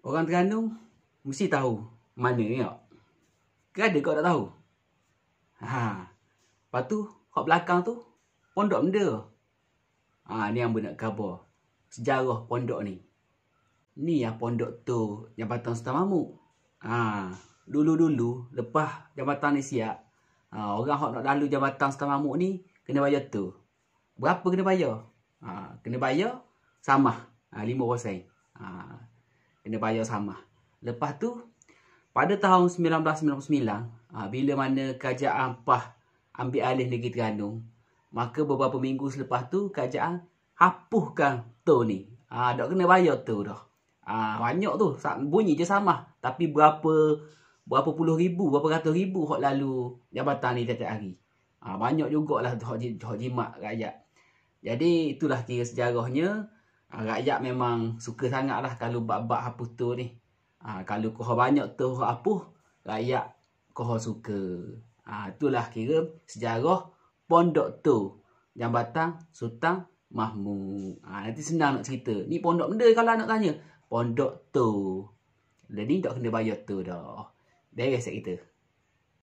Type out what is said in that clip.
Orang Terengganu mesti tahu mana ni kau. Kerada kau tak tahu. Ha. Lepas tu, kat belakang tu, pondok benda. Ha, ni yang nak khabar. Sejarah pondok ni. Ni yang lah pondok tu, Jabatan Sultan Mahmud. Ha. Dulu-dulu, lepas Jabatan ni siap, ha, orang yang nak lalu Jabatan Sultan Mahmud ni, kena bayar tu. Berapa kena bayar? Ha, kena bayar, sama. Ha, lima rosai. Ha, kena bayar sama. Lepas tu pada tahun 1999 ah, bila mana kerajaan PAH ambil alih negeri Terengganu maka beberapa minggu selepas tu kerajaan hapuhkan tol ni. Ah kena bayar tu, dah. Ah, banyak tu bunyi je sama tapi berapa berapa puluh ribu berapa ratus ribu hok lalu jabatan ni tiap-tiap hari. Ah ha, banyak jugaklah tu hok jimat rakyat. Jadi itulah kira sejarahnya. Ha, rakyat memang suka sangat lah kalau bab-bab apa tu ni. Ha, kalau kohor banyak tu apa, rakyat kohor suka. Ha, itulah kira sejarah pondok tu. Jambatan Sultan Mahmud. Ha, nanti senang nak cerita. Ni pondok benda kalau nak tanya. Pondok tu. Jadi tak kena bayar tu dah. Dari Beres lah kita.